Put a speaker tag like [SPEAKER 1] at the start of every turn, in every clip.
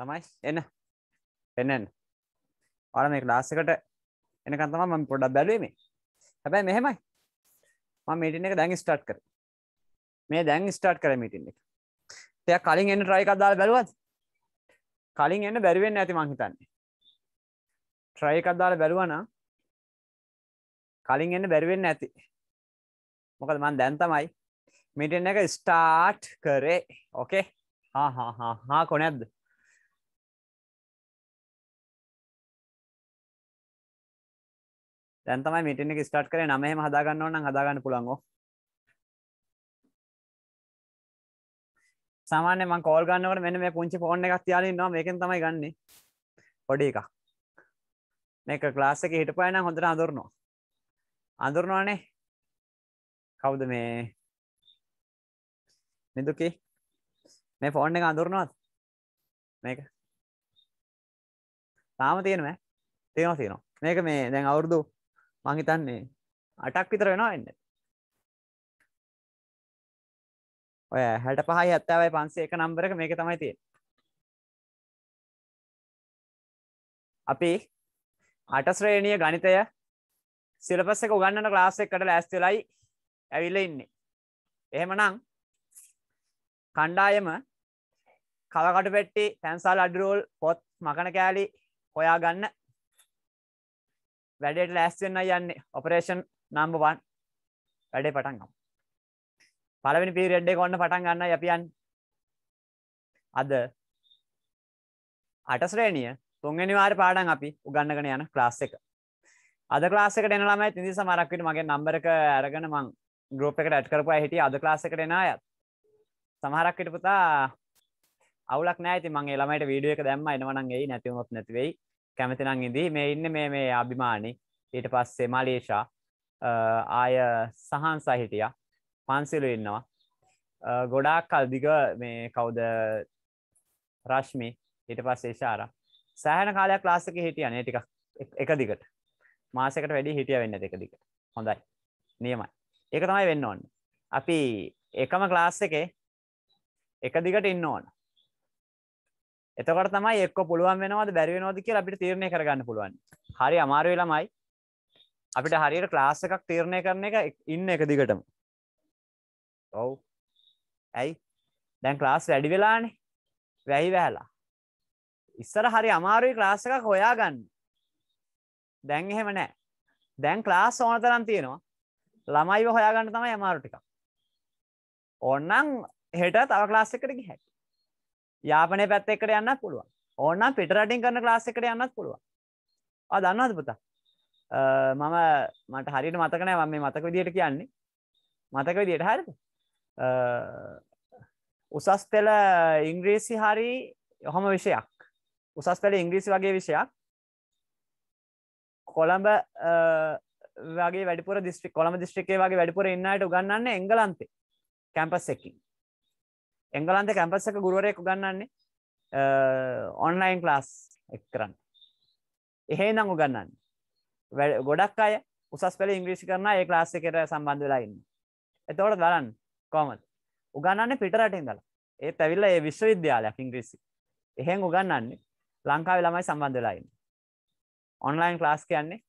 [SPEAKER 1] තමයි එන්න පෙන්න්න ඔල මේ ලාස්සකට එනකන් තම ම පොඩක් බැලීමේ
[SPEAKER 2] හැබැයි මෙහෙමයි මම මීටින් එක දැන් ස්ටාට් කර මේ දැන් ස්ටාට් කර මීටින් එක තය කලින් එන්න ට්‍රයි කදාල් බැලුවත් කලින් එන්න බැරිවෙන්න ඇති මංහිතන්නේ ට්‍රයි කද්දාල බැලුවන කලින් එන්න බැරිවෙන්න ඇති මොකද මන් දැන් තමයි මිටෙන් එක
[SPEAKER 1] ස්ටාර්ට් කරේ ඕකේ හා කොනැද්ද දැන් තමයි මීටින් එක ස්ටාර්ට් කරේ 9ම හදා ගන්න ඕන නම් හදා ගන්න පුළුවන් ඕ
[SPEAKER 2] සාමාන්‍යයෙන් මම කෝල් ගන්නකොට මෙන්න මේ පුංචි ෆෝන් එකක් තියාගෙන ඉන්නවා මේකෙන් තමයි ගන්නෙ පොඩි එකක් මේක ක්ලාස් එකේ හිටපුවා නම් හොඳට අඳුරනවා අඳුරනවානේ කවුද මේ නිදුකි මේ ෆෝන් එක අඳුරනවද මේක
[SPEAKER 1] තාම තියෙනවද තියෙනවා තියෙනවා මේක මේ දැන් අවුරුදු මංහිතන්නේ අටක් විතර වෙනවා එන්න ඔය හැට පහයි ඇත්තාවයි පන්සේ එක නම්බරක මේක තමයි තිය
[SPEAKER 2] අපි අටස්ශ්‍රේණිය ගනිතය සිලපස්ස එක උගන්නට ලාස් එකට ලෑස්තිලයි ඇවිල්ල ඉන්නේ එහෙමනම් කණ්ඩායම කවකට පෙට්ටි පැන්සල් අඩරෝල් පොත් මකන කෑලි හොයා ගන්න වැඩේට ලෑස්තිවෙන්න යන්නේ ඔපරේෂන් නම්බ වන් වැඩේ පටන්ගම් පළවෙනි පීරියඩ්ඩේ කොන්න පටන් ගන්න යපියන් අද අට ශ්‍රේණිය තුන්ගනි වාර පාඩන් අපි උගන්නගෙන යන ක්ලාස් එක අද ලාසක න ම තිදි සමරක්විට මගේ නම්බරක ඇරගෙන මං ගරෝප් එකට ඇට් කරපුවා හිටිය අද ලාසකට එන අයත් සමහරක්කට පුතා අවුලක් නෑති මගේ ළමට වීඩියක දැම්ම එනවනන්ගේ නැතිවොත් නැතිවෙයි කැමතිනං ඉදී මේ ඉන්න මේ මේ අභිමානි ඊට පස්සේ මලේෂා ආය සහන් සහිටිය පන්සිලු ඉන්නවා ගොඩාක් කල්දිග මේ කවුද රශ්මි ඊට පස්සේ ශාර සෑහන කාලයක් ලාස්සක හිටියන ටික එක දිගට මාසකට වැඩි හිටිය වෙන්න දෙක දිගට හොඳයි නියමයි ඒක තමයි වෙන්න ඕන්න අපි එකම ක්ලාස් එකේ එක දිගට ඉන්න ඕන්න එතකට තමයි එක්ක පුළුවන් වෙනවාද බැරිවෙනවාද කියලා අපිට තීරණය කරගන්න පුළුවන් හරි අමාරු වෙලාමයි අපිට හරියට ක්ලාස් එකක් තීරණය කරන එක ඉන්න එක දිගටම ඔව් ඇයි දැන් ක්ලාස් වැඩි වෙලානේ වැහි වැහලා ඉස්සර හරි අමාරුයි ක්ලාස් එකක් හොයාගන්න දැන් එහෙම නෑ දැන් ක්ලාස් ඕන තරම් තියෙනවා ළමයිව හොයාගන්න තමයි අමාරු ටිකක් ඕන්නම් හෙට තව ක්ලාස් එකට ගිහයි යාපනය පැත් එකට යන්නත් පුළුවන් ඕන්න පිට රටින් කරන ලාස් එකට යන්නත් පුළුවන් ආ දන්නවද පුතා මම මට හරිට මතකනෑ මම මේ මතක විදියට කියන්නේ මතක විදියට හරිද උසස් පෙළ ඉංග්‍රීසි හරි යොහොම විෂයක් උසස් පෙළ ඉංග්‍රීසි වගේ විෂයක් කොළඹ වගේ වැඩිපුර දිස්ත්‍රික් කොළඹ දිස්ත්‍රික්කේ වගේ වැඩිපුර ඉන්නට උගන්නන්න එංගලන්තේ කැම්පස් එකකින් එංගලන්ත කැම්පස් එක ගුරුවරයෙක් ගන්නන්නේ ඔන්ලයින් ක්ලාස් එක් කරන්න එහෙ නං උගන්නන්න ගොඩක් අය උසස් පෙල ඉංග්‍රීසි කරන ඒ ලාස්ස කර සම්බන්ධ වෙලාඉන්න එතවට දලන් කොමත් උගන්නන්න පිටරටින් දල ඒ ඇවිල්ල ඒ විශ්වවිද්‍යාලයක් ඉංග්‍රීසි එහෙන් උගන්නන්නේ ලංකාව ළමයි සම්බන්ධ වෙලායින්න ඔන්ලයින් ලාස් කියන්නේ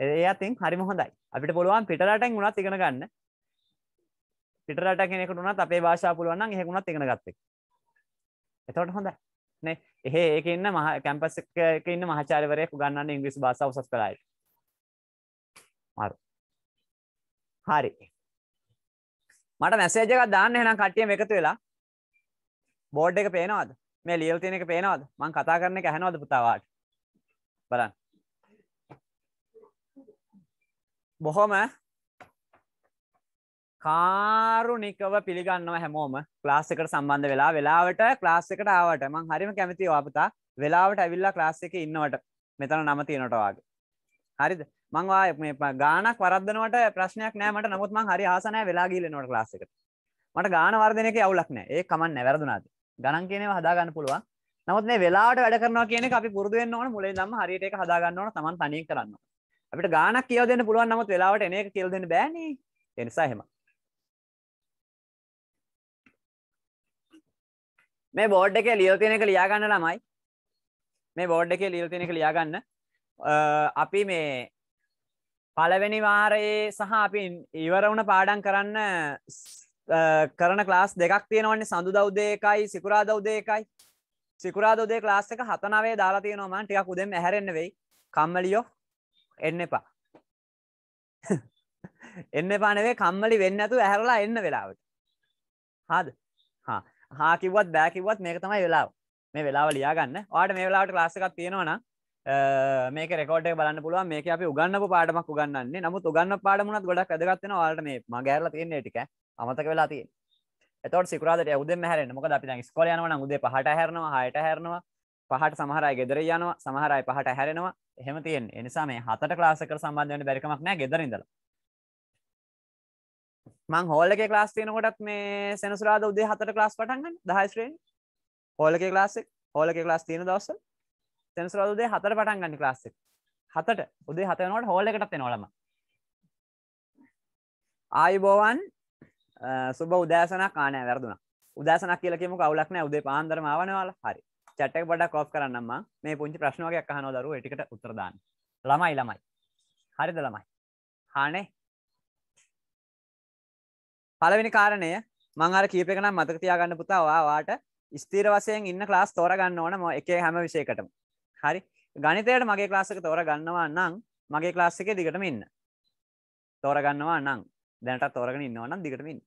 [SPEAKER 2] ඒ අතින් හරි හොඳයි අපිට පුළුවන් පිටරටෙන් ගුණත් ඉගෙන ගන්න පිටරට කෙනෙකුට වුණත් අපේ භාෂා පුළුවන් නම් එහෙ වුණත් ඉගෙන ගත්තේ. එතකොට හොඳයි. නේ එහෙ ඒකේ ඉන්න මහ කැම්පස් එකක ඉන්න මහාචාර්යවරයෙක් උගන්වන්න ඉංග්‍රීසි භාෂාව උසස් කළ අයට. මාරු. හරි. මට මැසේජ් එකක් දාන්න එහෙනම් කට්ටියම එකතු වෙලා බෝඩ් එක පේනවද? මේ ලියලා තියෙන එක පේනවද? මං කතා කරන එක ඇහෙනවද පුතා වාට? බලන්න. බොහොම කාරුණිකව පිළිගන්නවා හැමෝම ක්ලාස් එකට සම්බන්ධ වෙලා වෙලාවට ක්ලාස් එකට ආවට මං හරිම කැමතියි ඔයාපතා වෙලාවට ඇවිල්ලා ක්ලාස් එකේ ඉන්නවට මෙතන නම තියෙනට වාගේ හරිද මං වා මේ ගානක් වරද්දනවට ප්‍රශ්නයක් නෑ මට නමුත් මං හරි ආස නෑ වෙලා ගිහින් එනවට ක්ලාස් එකට මට ගාන වර්ධනයක අවුලක් නෑ ඒක කමන්නේ වැරදුනාද ගණන් කියන ඒවා හදා ගන්න පුළුවන් නමුත් මේ වෙලාවට වැඩ කරනවා කියන එක අපි පුරුදු වෙන්න ඕන මුලින් ඉඳන්ම හරියට ඒක හදා ගන්න ඕන Taman තනියෙන් කරන්න ඕන අපිට ගානක් කියලා දෙන්න පුළුවන් නමුත් වෙලාවට එන එක කියලා දෙන්න බෑනේ ඒ නිසා එහෙමයි මේ බෝඩ් එකේ ලියව තියෙන එක ලියාගන්න ළමයි මේ බෝඩ් එකේ ලියව තියෙන එක ලියාගන්න අපි මේ පළවෙනි වාරයේ සහ අපි ඉවර වුණ පාඩම් කරන්න කරන ක්ලාස් දෙකක් තියෙනවන්නේ සඳුදා උදේ එකයි සිකුරාදා උදේ එකයි සිකුරාදා උදේ ක්ලාස් එක 7:09 දාලා තියෙනවා මම ටිකක් උදෙන් ඇහැරෙන්න වෙයි කම්මලියෝ එන්න එපා එන්න පානවේ කම්මලි වෙන්න ඇතු ඇහරලා එන්න වෙලාවට හාද හා හාකිවත් බෑකිවත් මේක තමයි වෙලාව මේ වෙලාව ලියාගන්න වාට මේ වෙලාට ලාස්සකක් තියෙනවන මේක රෙකෝඩ් බලන්න පුළුව මේක අපි උගන්න පාඩමක් උගන්නන්නේ නමුත් උගන්න පාඩමුණත් ගොඩක් ඇදගත්වෙන වාලට මේ මගේරල තියන්නේ ටික අමතක වෙලා තිය එතොට සිකරාට උද හැරෙන මොක අපි ස්කොල යනවන උදේ පහට හැරනවා හයට හැරනවා පහට සමහරයි ගෙදර යනවා සමහරයි පහට හැරෙනවා එහෙම තියෙන් එනිසා මේ හතට ලාසක සම්බන්ධවන බැරිකමක් නෑ ගෙදරින්දලා මං හෝල්ලක ලාස් තියනකොටත් මේ සැනසුරාද උදේ හතට ලාස් පටන්ගන්න දහයිස්්‍රේ හෝලක ලාසෙක් හෝලක ලාස් තියෙන දවස සැනසුරාද උදේ හතර පටන් ගන්න ලාස්සෙක් හතට උදේ හතනොට හෝල එකටත් නොලම ආයුබෝවන් සුබ උදෑසනක් කානය වැරදුන උදෑසනක් කියලකෙම කවුලක්න උදේ පාන්දරමාවනවාල හරි චට්ටක් බඩ කෝප් කරන්නම මේ පුංචි ප්‍රශ්නෝගයක් අහනෝ දරු එටිකට උත්තරදාන්න ළමයි ළමයි හරිද ළමයි හානේ පලවෙනි කාරණය මංර කීපකන මතක තියාගන්න පුතාවා වාට ස්තීර වසයෙන් ඉන්න ලාස් තෝරගන්න ඕන ම එක හැම විෂයකටම හරි ගනිතයට මගේ ලාසක තෝර ගන්නවා නම් මගේ ලාස්සික දිගටම ඉන්න තෝරගන්නවා නම් දැනට තෝරගෙන ඉන්නවනම් දිගටමින්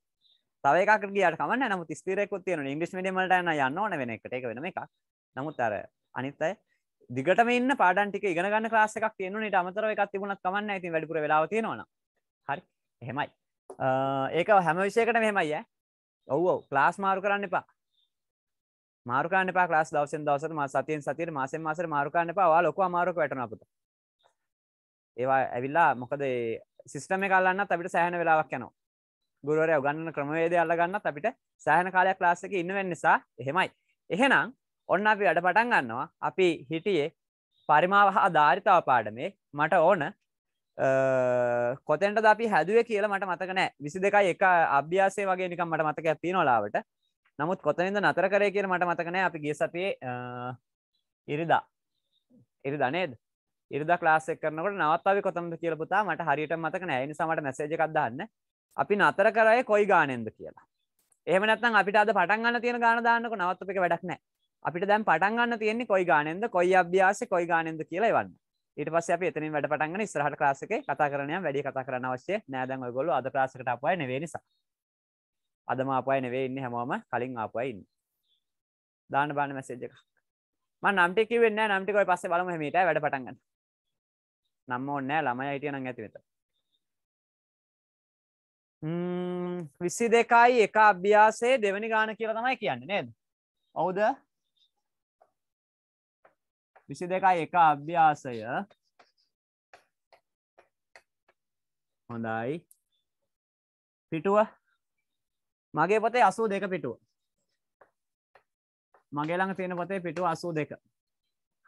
[SPEAKER 2] තවකක් ගියට කමන්න නමු ස්තීරෙක් තියෙන ඉංග්‍රිස් මඩියමට යන්න ඕන වෙන එකට එක වෙන එකක් නමුත් අර අනිත් අය දිගටම ඉන්න පාඩන්ටික ඉගෙන ගන්න ක්ලාස් එකක් තියෙනුනේ අමතරව එකක් තිබුණත් කමන්න ඉතින් වැඩිපුර වෙලාව තියෙනවනම් හරි එහෙමයි ඒක හැම විෂයකට මෙහෙමයි ඈ ඔව්ව ක්ලාස් මාරු කරන්න එපා මාරු කරන්න එපා ක්ලාස් දවසෙන් දවසට මාස සතියෙන් සතියට මාසෙන් මාසෙට මාරු කරන්න එපා ඔයාලා ලොකු අමාරුවක වැටෙනවා පුතා ඒවා ඇවිල්ලා මොකද සිිස්ටම කල්ලන්නත් අපිට සෑහන වෙලාවක් යනවා ගුරුවරය ගන්න ක්‍රමවේද අල්ලගන්නත් අපිට සෑහන කාලයක් ලාස්සක ඉන්නවෙන්න නිසා එහෙමයි එහෙනම් ඔන්න අපි වැඩ පටන් ගන්නවා අපි හිටියේ පරිමාවහ ධාරිතාව පාඩමේ මට ඕන කොතැන්ට අපි හැදුවේ කියලා මට මතක නෑ විසි දෙකයි එක අභ්‍යාසය වගේ නිකම් මට මතක ඇති නොලාවට නමුත් කොතනින්ද නතර කරය කියල මට මතකනෑ අපි ගේ සපේ ඉරිදා ඉරි දනේද ඉරිද ලාසෙක් කරනට නවත්තාව කොතමද කියල පුතා මට හරියට මතක නෑ නිසාමට මැසේජ එකක් දාන්න අපි නතර කරය කොයි ගානෙන්ද කියලා එහම නැත්තම් අපිට අද පටන් ගන්න තියෙන ගාන දාන්නක නවත්ත එක වැඩක් නෑ අපිට දැන් පටන් ගන්න තියෙන්නේ කොයි ගානෙන්ද කොයි අභ්‍යාස කොයි ගානෙන්ද කියලා වන්න ඊට පස්සේ අපි එතනින් වැඩ පටන් ගන්න ඉස්සරහට ක්ලාස් එකේ කතා කරන්න යන වැඩි කතා කරන්න අවශ්‍ය නෑ දැන් ඔයගොල්ලෝ අද ක්ලාස් එකට ආපු අය නෙවෙයි නිසා අදම ආපු අය නෙවෙයි ඉන්නේ හැමෝම කලින් ආපු අය ඉන්නේ දාන්න බලන්න මැසේජ් එකක් මම නම් ටික කිව්වෙන්නේ නෑ නම් ටික ඔය පස්සේ බලමු හැමීට වැඩ පටන් ගන්න නම් ඕනේ නෑ ළමයි හිටිය නම් ඇති වෙත විසි දෙකයි එක අභ්‍යාසේ දෙවැනි ගාන කියලා තමයි කියන්නේ නේද ඔවුද විසි දෙකයි එක අභ්‍යාසය හොඳයි පිටුව මගේ පොතේ අසූ දෙක පිටුව මගේ ළඟ තියෙන පොතේ පිටුව අසූ දෙක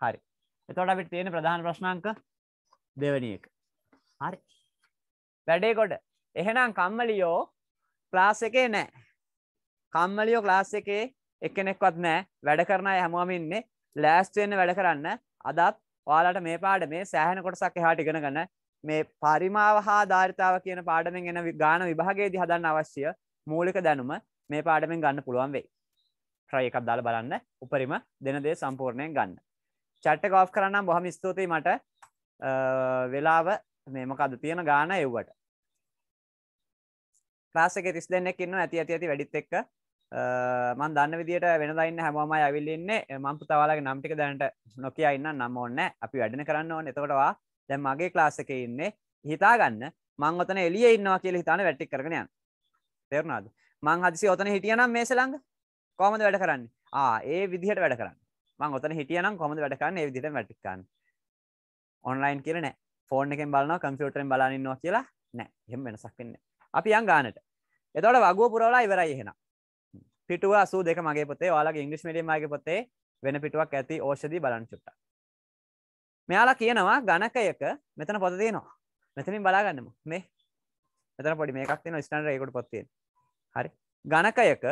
[SPEAKER 2] හරි එතකොට අපිට තියෙන ප්‍රධාන ප්‍රශ්නාංක දෙවෙනි එක හරි වැඩේ කොට එහෙනම් කම්මලියෝ ක්ලාස් එකේ නැහැ කම්මලියෝ ක්ලාස් එකේ එක්කෙනෙක්වත් නැහැ වැඩ කරන අය හැමෝම ඉන්නේ ලෑස්තිවෙන්න වැඩ කරන්න අදත් ඔයාලට මේ පාඩ මේ සෑහන කොටසක් එහාට ඉගෙන ගන්න මේ පරිමාව හා ධාරිතාව කියන පාඩමෙන් එන ගාන විභාගයේදී හදන්න අවශ්‍ය මූලික දැනුම මේ පාඩමෙන් ගන්න පුළුවන් වෙයි. try එකක් දාලා බලන්න උපරිම දෙන දේ සම්පූර්ණයෙන් ගන්න. chat එක off කරන්නම් බොහොම ස්තුතියි මට වෙලාව මේ මොකද්ද තියෙන ගාන එව්වට. class එකේ 32ක් ඉන්නවා ඇති ඇති ඇති වැඩිත් එක්ක මන් දන්න විදිට වෙන දන්න හැමම ඇවිල්ලන්න මංපු තවාලගේ නම්ටික දැනට නොකයා ඉන්න නම් ඔන්න අපි වැඩන කරන්න ඕන එතකොටවා දැන් මගේ ක්ලාස්සක ඉන්නේ හිතාගන්න මං ඔතන එලිය ඉන්නවා කියල හිතාන වැට්ටික් කරනයන් තෙරුණාද මං හදිසි ඔතන හිටියනම් මේසලංග කොමද වැඩ කරන්න ආ ඒ විදිහට වැඩ කරන්න මං ඔතන හිටියනම් කොමද වැඩකන්න ඒ විදිට වැටික්කන්න ඔන්ලයින් කියරන ෆෝර්න එකෙන් බලන කම්පියුටරෙන් බලන්නවා කියලා නෑ හෙම වෙනසක් වෙන්න අපි යන් ගානට එතවට වගුව පුරවලා ඉවරයි එහෙනම් පිටුව අසූ දෙක මගේ පොතේ ඔයාලගේ ඉංග්‍රිස් මඩියම් මගේ පොතේ වෙන පිටුවක් ඇති ඕෂධී බලන්න චුට්ටක් මෙයාලා කියනවා ගණකයක මෙතන පොත තියෙනවා මෙතනින් බලාගන්නම මේ මෙතන පොඩි මේකක් තියෙනවා ස්ටෑන්ඩඩ් එකකට පොත් තියෙන හරි ගණකයක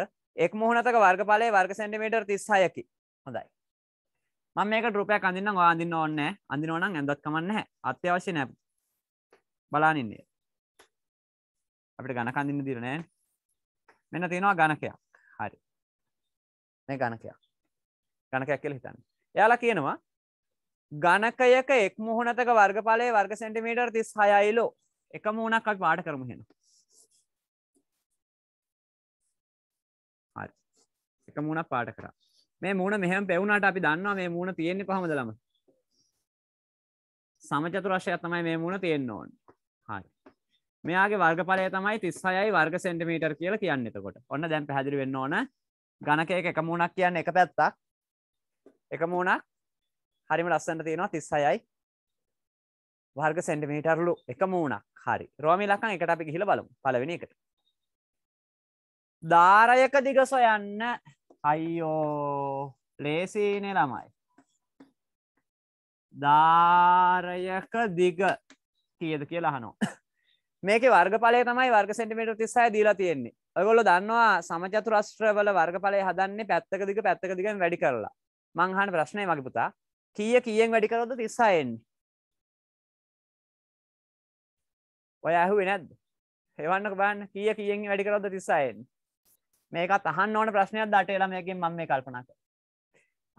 [SPEAKER 2] එක් මුහුණතක වර්ගඵලයේ වර්ග සෙන්ටිමීටර් 36කි හොඳයි මම මේකට රුපයක් අඳින්නම් ඔයා අඳින්න ඕනේ නැහැ අඳිනවා නම් ඇඳවත් කමක් නැහැ අත්‍යවශ්‍ය නැහැ බලන්න ඉන්නේ අපිට ගණක අඳින්න දිර නැහැ මෙන්න තියෙනවා ගණකයක් හරි මේ ගණකයක් ගණකයක් කියල හිතන්න එයාලා කියනවා ගණකයක එක් මුහුණතක වර්ගඵලය වර්ග සෙන්ටිමීටර් තිස් හයයිලෝ එක මුණක් අපි පාට කරමු හෙන එක මුණක් පාට කර මේ මුණ මෙහම පෙවුණට අපි දන්නවා මේ මුණ තියෙන්නේ පහමදලම සමචතුරශ්‍යය තමයි මේ මුණ තියෙන්න්න ඕන් මෙයාගේ වර්ගඵලය තමයි තිස්සයයි වර්ග සෙන්ටිමීටර් කියල කියන්න එතකොට ඔන්න දැන් පැදිරි වෙන්න ඕන ගණකයක එක මූුණක් කියන්න එක පැත්තක් එක මූුණක් හරිම ලස්සන්න තියෙනවා තිස්සයයි වර්ග සෙන්ටිමීටර්ලු එක මූුණක් හරි රෝමි ලකං එකට අපි හිල බලමු පලවෙෙන එකට ධාරයක දිග සොයන්න අයිෝ ලේසිනේ ළමයි ධාරයක දිග කියද කියලා හනෝ මේක වර්ගඵලය තමයි වර්ග සෙන්ටිමීටර් 36 දීලා තියෙන්නේ. ඔයගොල්ලෝ දන්නවා සමචතුරස්‍රවල වර්ගඵලය හදන්නේ පැත්තක දිග පැත්තක දිගෙන් වැඩි කරලා. මං අහන ප්‍රශ්නේ මගේ පුතා. කීය කීයෙන් වැඩි කරොත්ද 36 එන්නේ? ඔය ඇහුවේ නැද්ද? හෙවන්නක බලන්න කීය කීයෙන් වැඩි කරොත්ද 36 එන්නේ? මේකත් අහන්න ඕන ප්‍රශ්නයක්ද අටේ ළමයාගෙන් මම මේ කල්පනා කරා.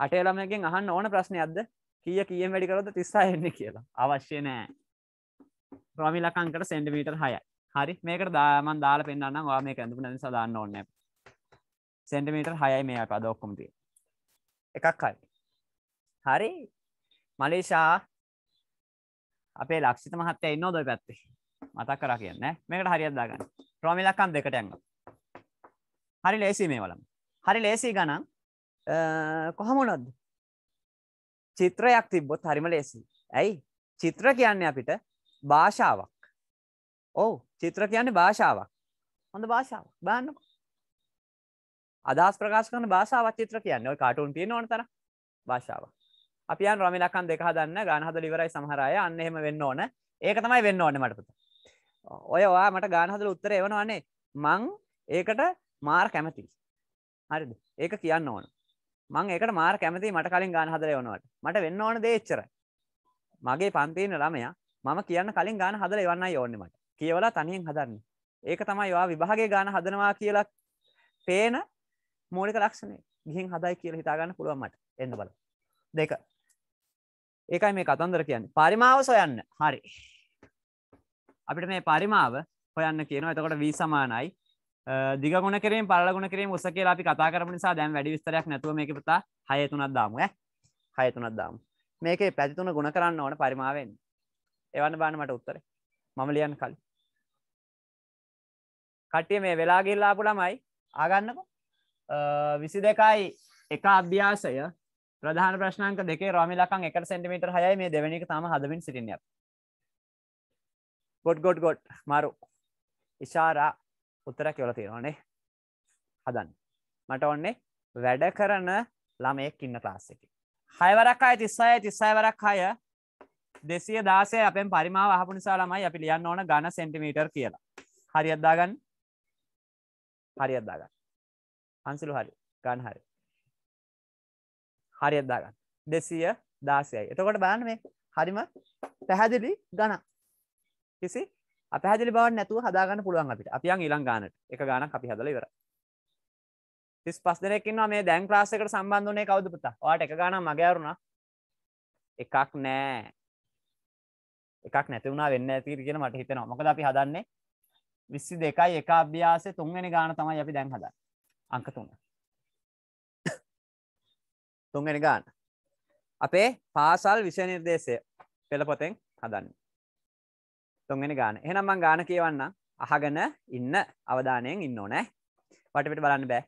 [SPEAKER 2] අටේ ළමයාගෙන් අහන්න ඕන ප්‍රශ්නයක්ද කීය කීයෙන් වැඩි කරොත්ද 36 එන්නේ කියලා. අවශ්‍ය නැහැ. ප්‍රමිලකංකට සෙන්ඩමීටර් හයයි හරි මේකට දාමන් දාල පෙන්න්නම් වා මේ ඇඳපු නැති සදාන්න ඕන්න සෙන්ටමීටර් හයයි මේ පද ඔක්කුමති එකක් හරි හරි මලේෂා අපේ ලක්ෂිත මහත්තය ඉන්න දොයි පැත්තේ මතක් කර කියන්න මේකට හරිියත් දාගන්න ප්‍රමිලකන් දෙකට ඇඟ හරි ලේසි මේ වලම් හරි ලේසි ගණන් කොහමුණොද චිත්‍රයක් තිබ්බොත් හරිම ලේසි ඇයි චිත්‍ර කියන්නේ අපිට භාෂාවක් ඔවු චිත්‍ර කියන්නේ භාෂාවක් හොඳ භාෂාව බාන්නක අදහස් ප්‍රකාශ කරන භාෂාවක් චිත්‍ර කියන්නේ ඔය කාටුන් තියෙන ඕන තර භාෂාව අපි යන් රමි ලකන් දෙක හදන්න ගාන හදලා ඉවරයි සමහර අය අන්න එහෙම වෙන්න ඕන ඒක තමයි වෙන්න ඕනේ මට පුතා ඔය ඔයා මට ගාන හදලා උත්තරේ එවනවානේ මං ඒකට මාර කැමතියි හරිද ඒක කියන්න ඕන මං ඒකට මාර කැමතියි මට කලින් ගාන හදලා එවනවාට මට වෙන්න ඕන දේ එච්චරයි මගේ පන්තින ළමයා මම කියන්න කලින් ගාන හදලා එවන්න යෝන්නෙමට කියවලා තනියෙන් හදන්න ඒක තමයි වා විභාගේ ගාන හදනවා කියලා පේන මූලික ලක්ෂණය ගිහින් හදයි කියලා හිතාගන්න පුළුවන් මට එන්න බල දෙක ඒකයි මේ කතන්දර කියන්නේ පරිමාව සොයන්න හරි අපිට මේ පරිමාව හොයන්න කියනවා එතකොට v සමානයි දිගුණ කිරීම පරලගුණ කිරීම උස කියලා අපි කතා කරපු නිසා දැන් වැඩි විස්තරයක් නැතුව මේක පුතා 6 3ක් දාමු ඈ 6 3ක් දාමු මේකේ පැති තුන ගුණ කරන්න ඕන පරිමාවෙන් එවන්න බානමට උත්තර මම ලියන් කලින් කට්ටිය මේ වෙලාගිල්ලාපු ළමයි ආගන්නකෝ විසි දෙකයි එක අභ්‍යාසය ප්‍රධාන ප්‍රශ්නක දෙක රමිලකන් එක සෙන්ටිමිට හයයි මේ දෙවැනික තම හදමින් සිටිනිය ගොඩ් ගොඩ් ගොඩ් මරු ඉශාරා උත්තර කියවල තියෙනවානේ හදන් මට ඔන්නේ වැඩ කරන ළමයෙක් ඉන්න ලාස්සකි හයවරක් අය තිස්සාය තිස්සයි වරක් අය දෙසිය දාසය අපෙන් පරිමාව අහපු නිසා ළමයි අපි ලියන්න ඕන ගණ සෙන්ටිමීටර් කියලා හරි අද්දාගන්න හරි අද්දාගන්න අන්සිලු හරි ගන්න හරි හරි අද්දාගන්න දෙසිය දාසයයි එතකොට බලන්න මේ හරිම පැහැදිලි ගණ කිසි අපහැදිලි බව නැතුව හදාගන්න පුළුවන් අපිට අපියන් ඊළඟ ගානට එක ගානක් අපි හදලා ඉවරයි තිස් පස් දෙනෙක් ඉන්නවා මේ දැන් ක්ලාස් එකට සම්බන්ධ වුණේ කවුද පුතා? ඔයාලට එක ගානක් මගේ අරුණා. එකක් නෑ. එකක් නැතිවුණා වෙන්න ඇති කියෙන මට හිතෙනවා මොකද අපි හදන්නේ විස්සි දෙකයි එක අභ්‍යාසය තුන්වෙනි ගාන තමයි අපි දැන් හදන්න අංක තුන්න තුන්වෙනි ගාන අපේ පාසල් විෂය නිර්දේශය පෙළපොතෙන් හදන්න තුන්වෙනි ගාන එහෙනම් මං ගාන කියවන්න අහගෙන ඉන්න අවධානයෙන් ඉන්න ඕනෑ වටපිට බලන්න බෑ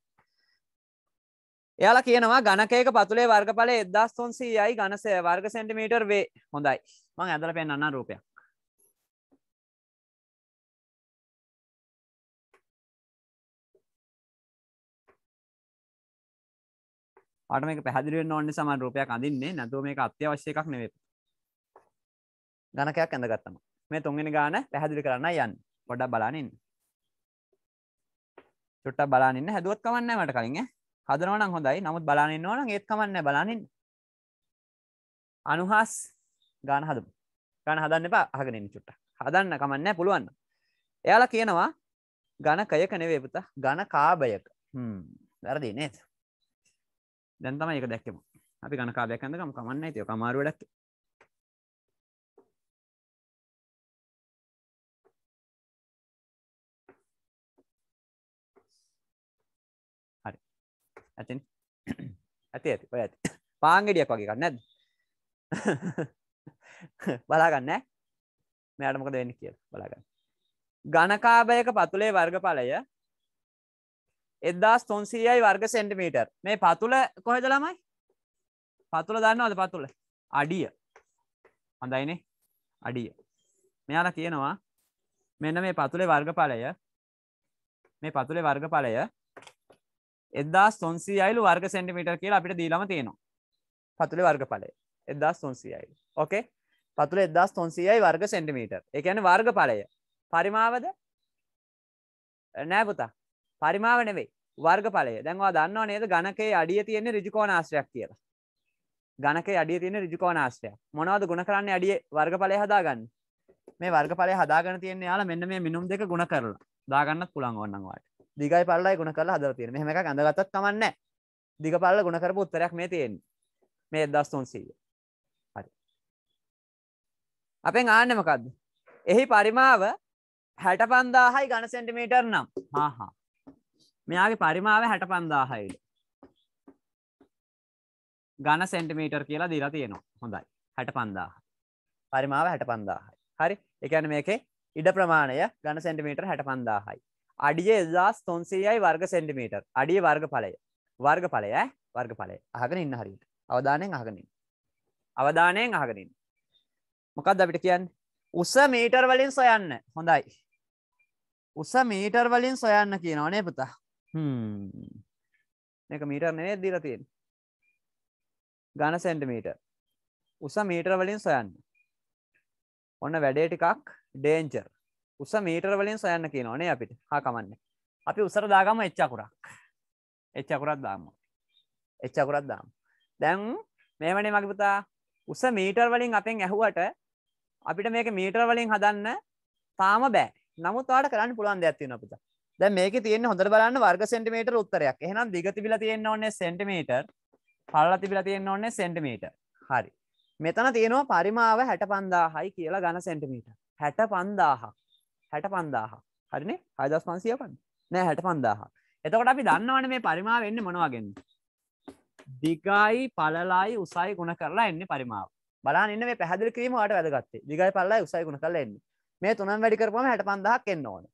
[SPEAKER 2] එයාලා කියනවා ගණකයක පතුලේ වර්ගඵල එදස් තුන්සී යයි ගණසය
[SPEAKER 1] වර්ග සෙන්ටිමීටර් වේ හොඳයි මං ඇදල පෙන්න්න රූපයක් මේ පැදිලුවෙන් ඕන්න සමන් රූපයක් අඳන්නේ නැතුව මේ
[SPEAKER 2] අත්‍යවශ්‍ය එකක් නෙවේ ගණකයක් ඇඳගත්තම මේ තුන්ගෙන ගාන පැහැදිලි කරන්න යන්න පොඩක් බලානන්න චුට්ට බලාන්න හැදුවත් කවන්න මට කලින් හදනවනම් හොඳයි නමුත් බලානන්නවන ඒත් කමන්න බලානන්න අනුහස් ගාන හදම ගණ හදන්න එපා අහගෙනින් චුට්ට හදන්න කමන්න පුළුවන්න එයාලා කියනවා ගණකයක නෙවේපුත ගණ කාබයක
[SPEAKER 1] වැරදි නේත් දැන්තම ඒක දැක්කම අපි ගණකාබයක් ඇඳකම කමන්න ඇතිය කමාරුවඩක් ඇති ඇති ඇති ඔය ඇති පාංගෙඩියක් වගේ ගන්න ඇද
[SPEAKER 2] බලාගන්න මෙයාට මොකද වෙන්න කියල බලාගන්න ගණකාබයක පතුලේ වර්ගඵලය එදදාස් තුන්සීයයි වර්ග සෙන්ටිමීටර් මේ පතුල කොහෙද ළමයි පතුල දන්නවද පතුල අඩිය හොඳයිනේ අඩිය මෙයාල කියනවා මෙන්න මේ පතුලේ වර්ගඵලය මේ පතුලේ වර්ගඵලය එදදා සොන්සී අයිලු වර්ග සෙන්ටිමිටර් කියලා අපිට දීලම තියෙනවා පතුළි වර්ග පලේ එදදා සොන්සී අයිලු ඕකේ පතුළ එදදා තොන්සීයයි වර්ග සෙන්ටිමිටර් එකන වර්ග පලය පරිමාවද නෑපුතා පරිමාව නෙවෙයි වර්ග පලය දැන්වා දන්නවා නේද ගණකේ අඩිය තියෙන්නේ රිජිකෝනාශ්‍රයක් කියලා ගණක අඩිය තියෙන රිජිකෝනාශ්‍රය මොනවද ගුණ කරන්න අඩිය වර්ග පලය හදාගන්න මේ වර්ග පලය හදාගන තියන්නේ යාලා මෙන්න මේ මිනුම් දෙක ගුණ කරලා දාගන්නත් පුළන් ඔන්නවාට දිගයි පල්ලයි ගුණ කරලා හදලා තියෙන. මෙහෙම එකක් අඳගත්තත් කමක් නැහැ. දිග පල්ල ගුණ කරපු උත්තරයක් මේ තියෙන්නේ. මේ 1300. හරි. අපෙන් ආන්නේ මොකද්ද? එහි පරිමාව 65000යි ඝන සෙන්ටිමීටර් නම්. හා හා. මෙයාගේ පරිමාව 65000යි. ඝන සෙන්ටිමීටර් කියලා දීලා තියෙනවා. හොඳයි. 65000. පරිමාව 65000යි. හරි. ඒ කියන්නේ මේකේ ඉඩ ප්‍රමාණය ඝන සෙන්ටිමීටර් 65000යි. අඩිය එදස් තොන්සේයයි වර්ග සෙන්ටිමීටර් අඩිය වර්ග පලය වර්ග පලය වර්ග පලය අහගෙන ඉන්න හරිට අවධානයෙන් අහගනින් අවධානයෙන් අහගනින් මොකක්ද අපිට කියන්න උස මීටර් වලින් සොයන්න හොඳයි උස මීටර් වලින් සොයන්න කියනවනේ පුතා එක මීටර් නේ දිරතියෙන් ගණ සෙන්ටමීට උස මීටර වලින් සොයන්න ඔන්න වැඩේ ටිකක් ඩේන්චර් උස මීටර වලින් සොයන්න කියනවනේ අපිට හා කමන්න අපි උසර දාගම එච්චකුරක් එච්චකුරත් දාම එච්චකුරත් දාම් දැන් මේ වනේ මගේ පුතා උස මීටර් වලින් අපෙන් ඇහුවට අපිට මේක මීටර් වලින් හදන්න තාම බෑ නමුත් වාට කරන්න පුළුවන් දෙයක් තියෙනවා පුතා දැන් මේකේ තියෙන්නේ හොඳට බලන්න වර්ග සෙන්ටිමීටර උත්තරයක්. එහෙනම් දිග තිබිලා තියෙන්න ඕනේ සෙන්ටිමීටර්, පළල තිබිලා තියෙන්න ඕනේ සෙන්ටිමීටර්. හරි. මෙතන තියෙනවා පරිමාව 65000යි කියලා ඝන සෙන්ටිමීටර්. 65000ක්. හැට පන්දාහ හරිනේ හදස් පන්සිය පන් නෑ හැට පන්දාහ එතකොට අපි දන්නවන මේ පරිමා වෙන්න මොනවාගෙන් දිගයි පලලායි උසයි ගුණ කරලා එන්න පරිමාව බලා එන්න මේ පැහදිලි කිරීම අට වැදගත්තේ දිගයි පල්ලයි උසයි ගුණ කරලා එන්න මේ තුනම් වැඩි කරපුම හැට පන්දහක් එන්න ඕන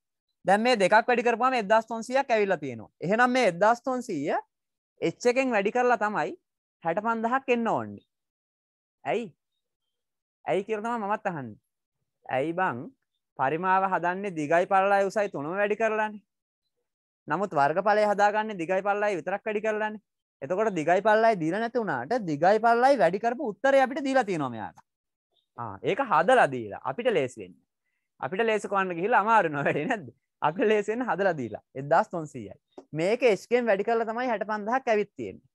[SPEAKER 2] දැන් මේ දෙකක් වැඩි කරපුම එදස් තොන්සියක් ඇවිල්ලා තියෙනවා එහෙනම් මේ එදස් තොන්සීය එච්ච එකෙන් වැඩි කරලා තමයි හැට පන්දහක් එන්න ඕන්නේ ඇයි ඇයි කියරතම මමත් අහන්න ඇයි බං පරිමාව හදන්නේ දිගයි පල්ලයි උසයි තුනම වැඩි කරලානේ. නමුත් වර්ගඵලය හදාගන්නේ දිගයි පල්ලයි විතරක් වැඩි කරලානේ. එතකොට දිගයි පල්ලයි දීලා නැති වුණාට දිගයි පල්ලයි වැඩි කරපු උත්තරේ අපිට දීලා තියෙනවා මෙයාට. ආ ඒක හදලා දීලා අපිට ලේසි වෙන්නේ. අපිට ලේසි කරන්න ගිහිල්ලා අමාරු නෝ නේද? අපිට ලේසි වෙන්න හදලා දීලා 1300යි. මේක h ගෙන් වැඩි කරලා තමයි 65000ක් ඇවිත් තියෙන්නේ.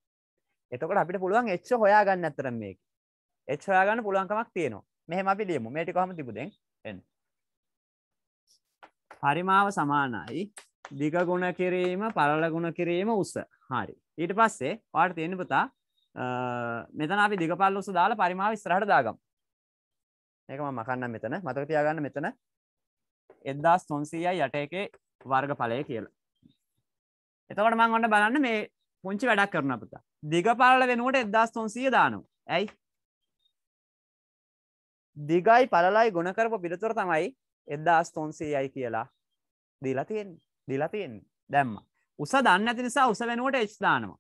[SPEAKER 2] එතකොට අපිට පුළුවන් h හොයාගන්න අතර මේක. h හොයාගන්න පුළුවන්කමක් තියෙනවා. මෙහෙම අපි ලියමු. මේ ටික කොහොමද තිබුදෙන්? එන්න. හරිමාව සමානයි දිගගුණ කිරීම පරලගුණ කිරීම උස හරි ඊට පස්සේ වාට තියෙන පුතා මෙතන අපි දිගපල් උස දාලා පරිමාව ඉස්සරහට දාගම් ඒක මම මකන්නම් මෙතන මතක තියාගන්න මෙතන 1308 එකේ වර්ගඵලය කියලා එතකොට මම ඔන්න බලන්න මේ පුංචි වැඩක් කරනවා පුතා දිගපල්ල වෙනුවට 1300 දානවා ඇයි දිගයි පළලයි ගුණ කරපු පිළිතුර තමයි එදදාස් තොන්සේ යයි කියලා දීලතියෙන් දිලතියෙන් දැම්ම උස දන්න ඇති නිසා උස වෙනුවට එච්දානවා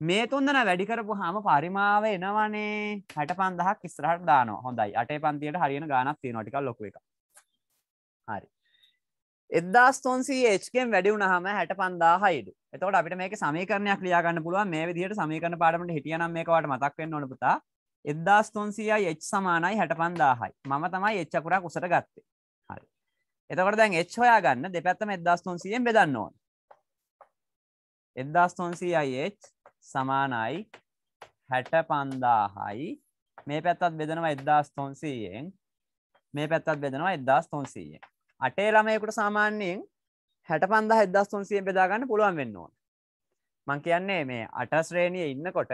[SPEAKER 2] මේ තුන්දන වැඩිකරපු හාම පරිමාව එනවනේ හැට පන්දහක් ස්රහට දාන හොඳයි අටේ පන්තියට හරිියන ගානත් තිය නොටික ලොක එක හරි එදදාස් තොන්සේ ඒ්කෙන් වැඩි වුණහම හැට පන්දා හයිඩ එතවට අපිට මේක සමීකරණයක් ලියාගන්න පුළුව මේ විදිහට සමීකරන පාටමට හිටියනම් මේකවට මතක් වෙන්න නොපුතා එදදාස් තොන්සියයි එච් සමානයි හැට පන්දාහයි මම තමයි එච්චකුරක් උසට ගත්තේ එතකොට දැන් එච් හොයා ගන්න දෙපැත්තම එදස් තුන්සියෙන් බෙදන්න ඕන එදස් තුන්සියයිච් සමානයි හැට පන්දාහයි මේ පැත්තත් බෙදනවා එදස් තුන්සීයෙන් මේ පැත්තත් බෙදනවා එදස් තුන්සීයෙන් අටේ ළමයකුට සාමාන්‍යයෙන් හැට පන්දා එදස් තුන්සියෙන් බෙදාගන්න පුළුවන් වෙන්න ඕන මං කියන්නේ මේ අට ශ්‍රේණිය ඉන්නකොට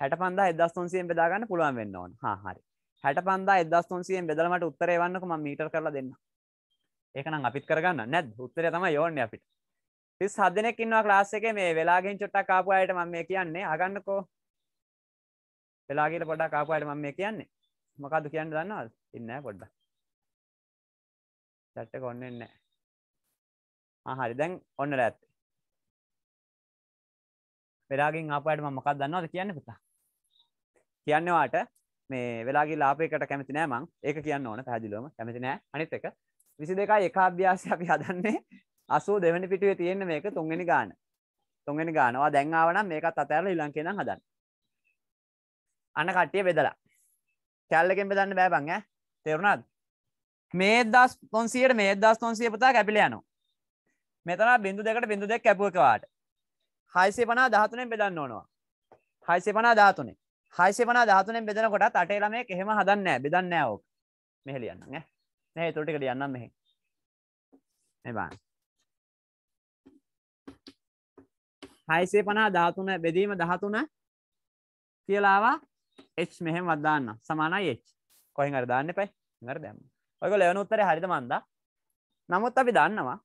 [SPEAKER 2] හැට පන්දා එදස් තුන්සියෙන් බෙදාගන්න පුළුවන් වෙන්න ඕන හා හරි හැට පන්දා එදස් තුන්සියෙන් බෙදලමට උත්තරේ වන්නක මම මීටර් කරලා දෙන්නම් ඒකනම් අපිත් කරගන්න නැද්ද? උත්තරය තමයි යෝන්නේ අපිට. 37 දෙනෙක් ඉන්නවා ක්ලාස් එකේ මේ වෙලාගෙන් චොට්ටක් ආපු අයට මම මේ කියන්නේ අහගන්නකෝ. වෙලා කියලා පොඩ්ඩක් ආපු අයට මම මේ කියන්නේ.
[SPEAKER 1] මොකද්ද කියන්න දන්නවද? ඉන්නේ නැහැ පොඩ්ඩක්. chat එක ඔන්නේ නැහැ. ආ හරි දැන් ඔන්නලා ඇත්තේ.
[SPEAKER 2] වෙලාගෙන් ආපු අයට මම මොකක්ද දන්නවද කියන්නේ පුතා? කියන්නේ වාට මේ වෙලාගිල්ලා ආපේකට කැමති නෑ මං. ඒක කියන්න ඕන පැහැදිලිවම. කැමති නෑ. අනිත් එක විසි දෙකයි එක අභ්‍යාසය අපි හදන්නේ අසූ දෙවැනි පිටුවේ තියෙන මේක තුන්වෙනි ගාන තුන්වෙනි ගානවා දැන් ආවනම් මේකත් අතහැරලා ඊළඟේ නම් හදන්න අන්න කට්ටිය බෙදලා කැල්ලකින් බෙදන්න බෑ බං ඈ තේරුණාද මේ 1300ට මේ 1300 පුතා කැපිලා යනවා මෙතන බිංදු දෙකට බිංදු දෙක කැපුව එකවාට 650 13ෙන් බෙදන්න ඕනවා 650 13ෙන් 650 13ෙන් බෙදනකොටත් අටේ ළමයෙක් එහෙම හදන්නේ නැහැ බෙදන්නේ නැහැ ඕක මෙහෙ ලියන්න ඈ නෑ ඒතකොට එකට යන්නම් මෙහෙ මේ බලන්න 650 13 බෙදීම 13 කියලා ආවා h මෙහෙමවත් දාන්න සමානයි h කොහෙන් හරි දාන්න එපා ඉතින් හරි දැම්ම ඔයගොල්ලෝ එවන උත්තරේ හරිද මන්දා නමුත් අපි දන්නවා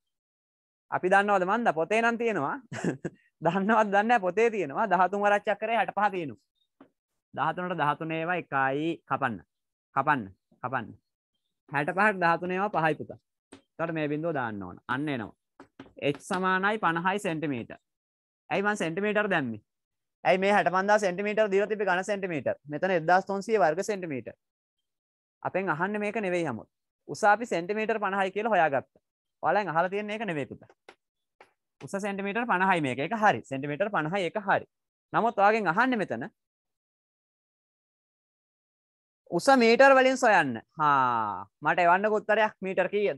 [SPEAKER 2] අපි දන්නවද මන්දා පොතේ නම් තියෙනවා දන්නවත් දන්න පොතේ තියෙනවා දහතුන් වරච්චක් කරේ හට පහ තියෙනු දහතුනට දහතුනේවා එකයි කපන්න කපන්න කපන්න හැට පහක් ධාතුනේවා පහයි පුතා තට මේ බින්දුව දාන්න ඕන අන්න එනවා එච් සමානයි පණහයි සෙන්ටිමීට ඇයිමන් සෙන්ටිමීටර් දැම්මි ඇයි මේ හැට පන්දා සෙන්ටිමීට දිර තිබි ගන සෙන්ටිමීට මෙතන එදස් තොන්සිය වර්ග සෙන්ටිමීට අපෙන් අහන්න මේක නෙවෙයි හමුත් උසාපි සෙන්ටිමීටර් පණහයි කියලා හොයාගත්ත ඔලෙන් අහලා තියෙන එක නෙවෙයි පුතා උස සෙන්ටිමීටර් පණහයි මේක එක හරි සෙන්ටිමීටර් පණහයි එක හරි නමුත් ඔයාගෙන් අහන්න මෙතන උස මීටර් වලින් සොයන්න හා මට එවන්න කොත්තරයක් මීටර් කියද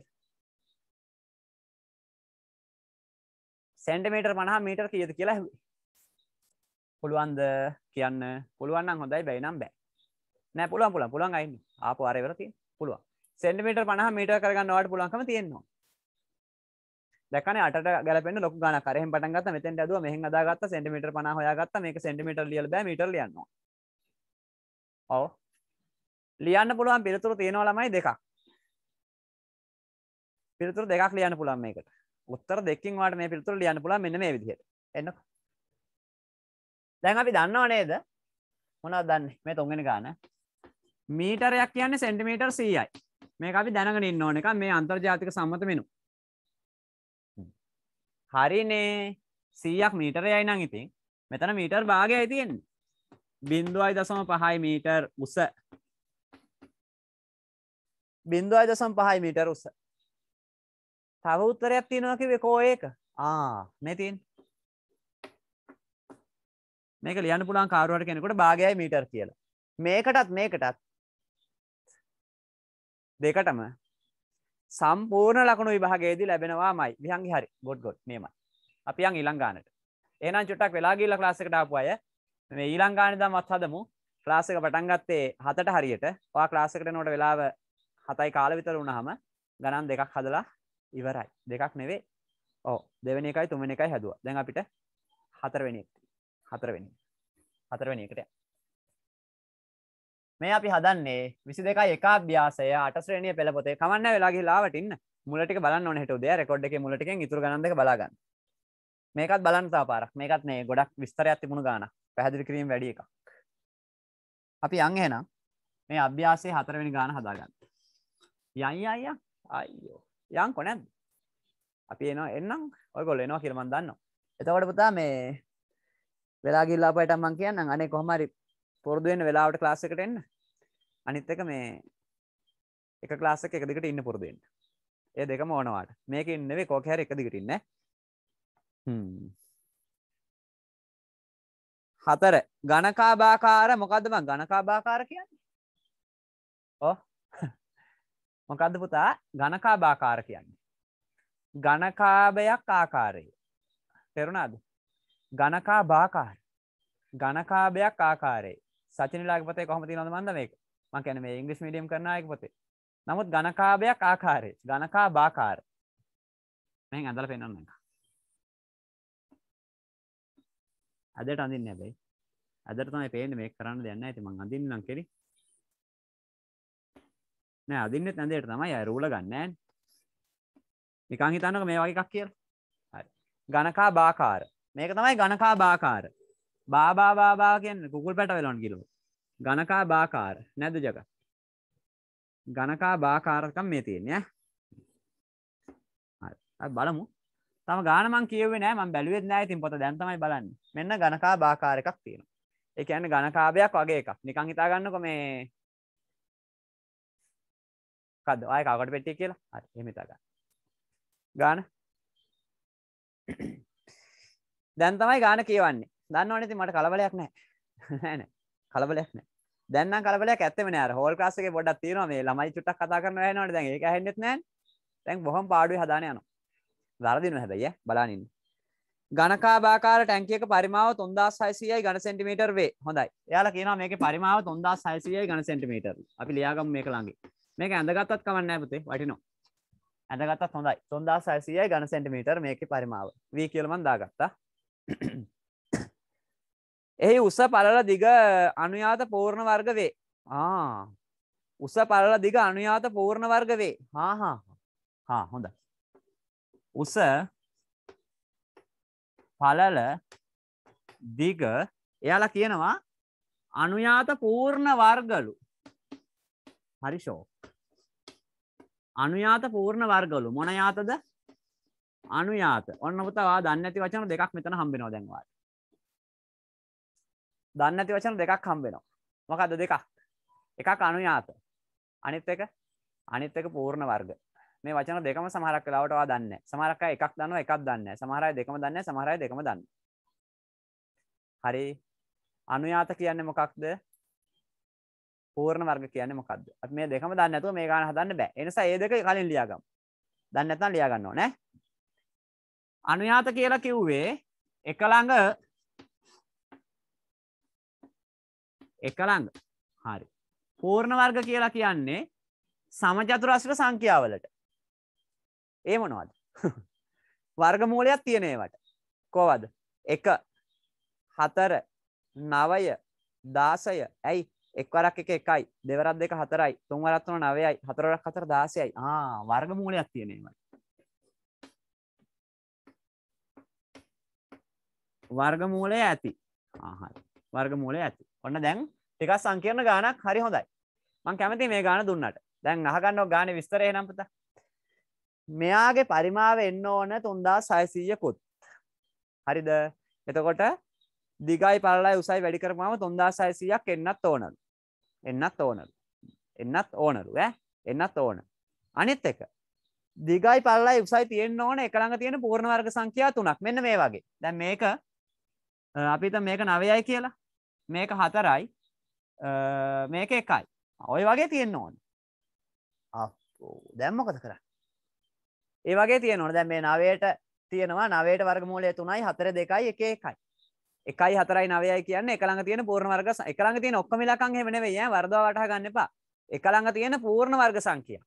[SPEAKER 2] සැන්ටමීටර් පනහා මීටර් කියද කියලා පුළුවන්ද කියන්න පුළුවන්න හොඳයි බැයිනම් බෑ නෑ පුළුවන් පුළන් පුළන් අයින්න ආපු අරවරති පුළුවන් සෙන්ඩමීට පනහ මීට කරගන්නවට පුලන්කම තියෙන්නවා දැකන අට ගැලපෙන ලොක ගන කරහ පටගත් මෙතෙන් ඇද මෙහ අදාගත් සෙන්ටිමීට පනහොයාගත් මේක සෙන්ටිමීට ලියල් බෑ මීට ලියන්නවා ඔව් ලියන්න පුළුවන් පිළිතුරු තියෙනවා ළමයි දෙකක්. පිළිතුරු දෙකක් ලියන්න පුළුවන් මේකට. උත්තර දෙකකින් ඔයාලට මේ පිළිතුරු ලියන්න පුළුවන් මෙන්න මේ විදිහට. එන්නකො. දැන් අපි දන්නව නේද? මොනවද දන්නේ? මේ තුන්වෙනි ගාන. මීටරයක් කියන්නේ සෙන්ටිමීටර් 100යි. මේක අපි දැනගෙන ඉන්න ඕන එක මේ අන්තර්ජාතික සම්මත මෙනු. හරිනේ 100ක් මීටරයයි නම් ඉතින් මෙතන මීටර් භාගයයි තියෙන්නේ. 0.5 මීටර් උස බින්දුවයි දසම් පහයි මීටර උස තව උත්තරයක් තියෙනවා කිව්වේ කෝ ඒක ආ මෙතින් මේක ලියන්න පුළුවන් කාරුවට කෙනෙකුට භාගයයි මීටර් කියලා මේකටත් මේකටත් දෙකටම සම්පූර්ණ ලකුණු විභාගයේදී ලැබෙනවාමයි විහංගි හරි ගොඩ් ගොඩ් මේමයි අපි යන් ඊළඟ ගානට එහෙනම් චුට්ටක් වෙලා ගිහලා ක්ලාස් එකට ආපු අය මේ ඊළඟ ගානේ දැන් මත් හදමු ක්ලාස් එක පටන් ගත්තේ 7ට හරියට ඔයා ක්ලාස් එකට එනකොට වෙලාව හතයි කාල විතර වුණහම ගණන් දෙකක් හදලා ඉවරයි දෙකක් නෙවේ ඕ දෙවැනි එකයි තුමෙන එකයි හැදුව දැන් අපිට හතරවෙනි හතරවෙනි හතරවෙනි එකට මේ අපි හදන්නේ විසි දෙකයි එක අභ්‍යාසය අට ශ්‍රේණිය පෙළ පොතේ කමන්න වෙලා ගිලාවටින්න මුලට බලන්න ඕන හිටු දෙය රෙකොඩ් එකේ මුලට එකෙන් ඉතුරු ගණන් දෙක බලාගන්න මේකත් බලන්න තව පාරක් මේකත් මේ ගොඩක් විස්තරයක් තිබුණු ගාන පැහැදිලි කිරීම වැඩි එකක් අපි යන් එහෙනම් මේ අභ්‍යාසයේ හතරවෙනි ගාන හදාගන්න යන් අයිය අයියෝ යන්කො නැද්ද අපි එනවා එන්නම් ඔයකොල් එනවා කියලමන් දන්න එතකොට පුතා මේ වෙලාගිල්ලාපට මං කියන්න අනේ කොහමරි පුරදුවෙන් වෙලාවට ලාස්සකට එන්න අනිත් එක මේ එක ලාසක එක දිකට ඉන්න පුරදුවෙන්ට ඒ දෙක මෝනවාට මේක ඉන්නවේ කෝකහැර එක දිකට ඉන්න හතර ගණකාබාකාර මොකදම ගණකාබාකාර කියන්නේ ඕ මොකද පුතා ගණකාභාකාර කියන්නේ. ගණකාභයක් ආකාරයේ. තෙරුණාද ගණකා භාකාර ගණකාභයක් ආකාරේ සචනිලාග පතේ කොහමති නොද මන්ද මේක මං කැන මේ ඉංග්‍රිස් මිඩියම් කරනයක පොතේ නමුත් ගණකාභයක් ආකාරේ ගණකා භාකාර මෙ ඇඳල පෙන්න්න එක අදට අඳින් නැබැයි අදරතම පේන මේ කරන්න දෙන්න ඇති මං අඳින්නම් කෙරි නෑ අදින්නෙත් නැදයට තමයි අය රූල ගන්න නිකං හිතන්නක මේ වගේ එකක් කියල ගණකා බාකාර මේක තමයි ගණකා බාකාර බාබාබාබා කියෙන් කුකුල් පැට වෙලොන් කිලු ගණකා බාකාර නැද ජක ගණකා බාකාරකම් මේ තියෙන්නේ බලමු තම ගානමන් කියවේ නෑ ම බැලුවෙත් නෑ තින් පොත දැන්තමයි බලන්න මෙන්න ගණකා බාකාරකක් තියෙන එක ඇන්න ගණකාභයක් වගේ එකක් නිකං හිතාගන්නක මේ කද ආය කකට පෙටිය කියලා එමතක ගාන දැන් තමයි ගාන කියවන්නේ දන්න ඕනති මට කලබලයක් නෑ නෑන කලබලයක් නෑ දැන්න කලබලයක් ඇත්තම නෑ හෝල් කාසක පොඩක් තියන මේ ළමයි චුට්ටක් කතා කරන නට දැන් ඒක හෙන්නෙත් නෑ තැන් බොහොම පාඩු හදාන යන දරදින හැබැයි බලානින්න ගණකාබාකාර ටැන්කියක පරිමාව තුන්දා සයිසියයි ගණ සෙන්ටිමීටර් වේ හොඳයි යාලා කියනවා මේක පරිමාව තුන්දා සයිසියයි ගණ සෙන්ටිමීටර් අපි ලියාගම් මේක ළඟේ මේක ඇඳගත්තත් කමන්න පුතේ වටිනෝ ඇඳගත්තත් හොඳයි තුොන්දා සැසියයි ගන සෙන්ටිමීටර් මේක පරිමාව වී කියලමන් දාගත්තා එහි උස පලල දිග අනුයාත පූර්ණ වර්ග වේ උස පලල දිග අනුයාත පූර්ණ වර්ග වේ හා හා හා හොඳ උස පලල දිග එයාලා කියනවා අනුයාත පූර්ණ වර්ගලු හරිෂෝ අනුයාත පූර්ණ වර්ගවලු මොන යාතද අනුයාත ඔන්න පුතා දන්න ඇති වචන දෙකක් මෙතන හම්බෙනවා දැන් වාට දන්න ඇති වචන දෙකක් හම්බෙනවා මොකද්ද දෙකක් එකක් අනුයාත අනිත් එක අනිත් එක පූර්ණ වර්ග මේ වචන දෙකම සමහරක් වෙලාවට ඔයා දන්නේ සමහරක් අය එකක් දන්නවා එකක් දන්නේ නැහැ සමහර අය දෙකම දන්නේ නැහැ සමහර අය දෙකම දන්නේ හරි අනුයාත කියන්නේ මොකක්ද පූර්ණ වර්ග කියන්නේ මොකද්ද? අපි මේ දෙකම දන්නේ නැතුව මේ ගාන හදන්න බෑ. ඒ නිසා මේ දෙක කලින් ලියාගමු. දන්නේ නැත්නම් ලියා ගන්න ඕනේ. අනුයාත කියලා කිව්වේ එක ළඟ එක ළඟ. හරි. පූර්ණ වර්ග කියලා කියන්නේ සමචතුරස්‍ර සංඛ්‍යාවලට. ඒ මොනවද? වර්ගමූලයක් තියෙන ඒවට. කොහොමද? 1 4 9 16 ඇයි එක්වරක් එක එකයි දෙවරත් දෙක හතරයි තුන්වරත් වන නවයයි හතරක් හතර දාසයයි වර්ග මූලයක් තියනීමයි වර්ගමූලය ඇති වර්ගමූලය ඇති ඔන්න දැන් ටික සංකීර්ණ ගානක් හරි හොඳයි මං කැමති මේ ගාන දුන්නට දැන් අහගන්න ගාන විස්තරය නම්පත මෙයාගේ පරිමාව එන්න ඕන තුන්දා සයසීයකුත් හරිද එතකොට දිගයි පරලයි උසයි වැඩිකරමාව තුන්දා සයසීයක් එන්නත් ඕනලු එන්නත් ඕනලු. එන්නත් ඕනලු ඈ එන්නත් ඕන. අනෙත් එක දිගයි පල්ලයි උසයි තියෙන්න ඕන එකළඟ තියෙන පූර්ණ වර්ග සංඛ්‍යා තුනක්. මෙන්න මේ වගේ. දැන් මේක අපිට මේක 9යි කියලා. මේක 4යි. මේක 1යි. ওই වගේ තියෙන්න ඕන.
[SPEAKER 1] අපෝ
[SPEAKER 2] දැන් මොකද කරන්නේ? ඒ වගේ තියෙන ඕන. දැන් මේ 9ට තියෙනවා 9ට වර්ගමූලය 3යි 4 2යි 1 1යි. එකයි හතරයි නවයයි කියන්න එකළඟ තියෙන පූර්ණ වර්ග එකළඟ තියෙන ඔක්කොම ඉලක්කම් එහෙම නෙවෙයි ඈ වර්ධව වටහා ගන්න එපා. එකළඟ තියෙන පූර්ණ වර්ග සංඛ්‍යා.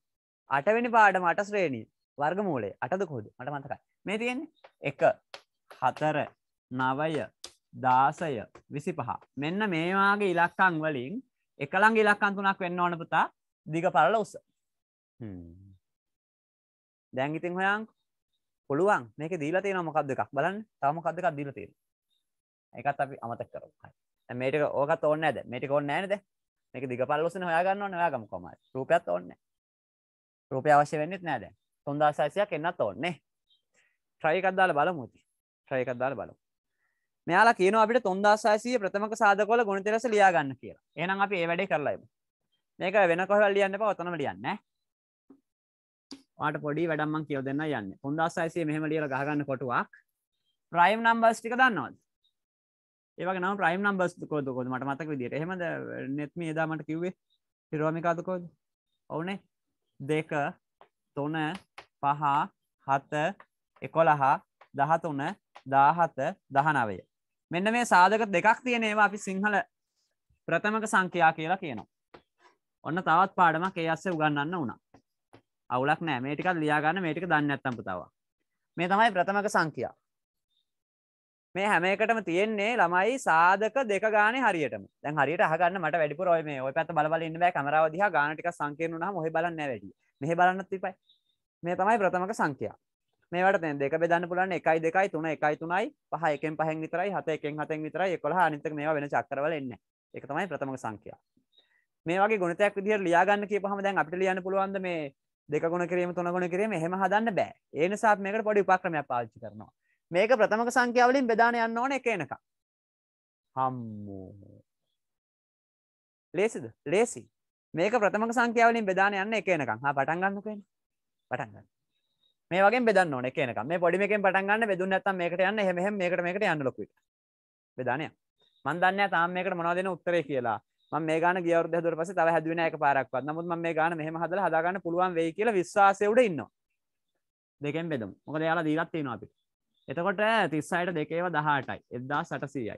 [SPEAKER 2] 8 වෙනි පාඩම 8 ශ්‍රේණිය වර්ගමූලය 8ද කොහොද? මට මතකයි. මේ තියෙන්නේ 1 4 9 16 25. මෙන්න මේ වාගේ ඉලක්කම් වලින් එකළඟ ඉලක්කම් තුනක් වෙන්න ඕන පුතා. දිග පළල උස. හ්ම්. දැන් ඉතින් හොයන්කෝ. පුළුවන් මේක දීලා තියෙනවා මොකක්ද එකක් බලන්න. තව මොකක්ද එකක් දීලා තියෙනවා. ඒකත් අපි අමතක කරමු. හරි. මේ ටික ඕකත් ඕනේ නැද? මේ ටික ඕනේ නැහැ නේද? මේක දිගපල්ලොස්නේ හොයාගන්න ඕනේ. හොයාගමු කොහමද? රූපයත් ඕනේ නැහැ. රූපය අවශ්‍ය වෙන්නේත් නැහැ දැන්. 3600ක් එන්නත් ඕනේ. try එකක් දාලා බලමු ඉතින්. try එකක් දාලා බලමු. මෙයාලා කියනවා අපිට 3600 ප්‍රථමක සාධකවල ගුණිත රස ලියා ගන්න කියලා. එහෙනම් අපි ඒ වැඩේ කරලා ඉමු. මේක වෙන කොහෙවත් ලියන්න එපා. ඔතනම ලියන්න ඈ. ඔයාලට පොඩි වැඩක් මම කියලා දෙන්න යන්නේ. 3600 මෙහෙම ලියලා ගහගන්න කොටුවක්. prime numbers ටික දන්නවද? ඒවගේ නම් ප්‍රයිම් නම්බස් කෝදකොද මට මතක විදිට හෙමද නෙත්ම ඒදාමට කිව්වේ හිරෝමිකාතකෝද ඔවුනේ දෙක තොන පහ හත එකොළහා දහතුන දාහත දහනවය මෙන්න මේ සාධක දෙකක් තියෙනේවා අපි සිංහල ප්‍රථමක සංකයා කියලා කියනවා ඔන්න තවත් පාඩමක් ඒ අස්සේ උගන්නන්න වුණා අවුලක් නෑ මේටිකත් ලියාගන්න මේටික දන්න ඇත්තම් පුතාව මේ තමයි ප්‍රථමක සංකයා මේ හැම එකටම තියෙන්නේ ළමයි සාධක දෙක ගානේ හරියටම. දැන් හරියට අහගන්න මට වැඩිපුර ඔය මේ ඔය පැත්ත බල බල ඉන්න බෑ කැමරාව දිහා ගාන ටිකක් සංකීර්ණ වුණාම ඔහෙ බලන්නේ නැහැ වැඩි. මෙහෙ බලන්නත් ඉපයි. මේ තමයි ප්‍රථමක සංඛ්‍යා. මේවට දැන් දෙක බෙදන්න පුළුවන් 1 2 3 1 3යි 5 1න් 5න් විතරයි 7 1න් 7න් විතරයි 11 අනිත් එක මේවා වෙන චක්‍රවල එන්නේ නැහැ. ඒක තමයි ප්‍රථමක සංඛ්‍යා. මේ වගේ ගුණිතයක් විදිහට ලියා ගන්න කියපුවාම දැන් අපිට ලියන්න පුළුවන් ද මේ දෙක ගුණ කිරීම තුන ගුණ කිරීම එහෙම හදන්න බෑ. ඒ නිසා අපි මේකට පොඩි උපක්‍රමයක් පාවිච්චි කරනවා. මේක ප්‍රථමක සංඛ්‍යාවලින් බෙදාන යන්න ඕන එක එනක හම්මෝ ලේසිද ලේසි මේක ප්‍රථමක සංඛ්‍යාවලින් බෙදාන යන්න එක එනකම් හා පටන් ගන්නකො එන්න පටන් ගන්න මේ වගේ බෙදන්න ඕන එක එනකම් මේ පොඩි මේකෙන් පටන් ගන්න බෙදුන්නේ නැත්නම් මේකට යන්න එහෙම එහෙම මේකට මේකට යන්න ලොකු එක බෙදාන යන්න මන් දන්නේ නැහැ තාම මේකට මොනවද දෙන උත්තරේ කියලා මම මේ ගාන ගිය අවුරුද්ද හදුවට පස්සේ තව හැදුවේ නැහැ එක පාරක්වත් නමුත් මම මේ ගාන මෙහෙම හදලා හදාගන්න පුළුවන් වෙයි කියලා විශ්වාසය උඩ ඉන්නවා දෙකෙන් බෙදමු මොකද එයාලා දීලා තියෙනවා අපිට එතකොට තිස්සයට දෙකේව දහටයි එදදා සටසීයයි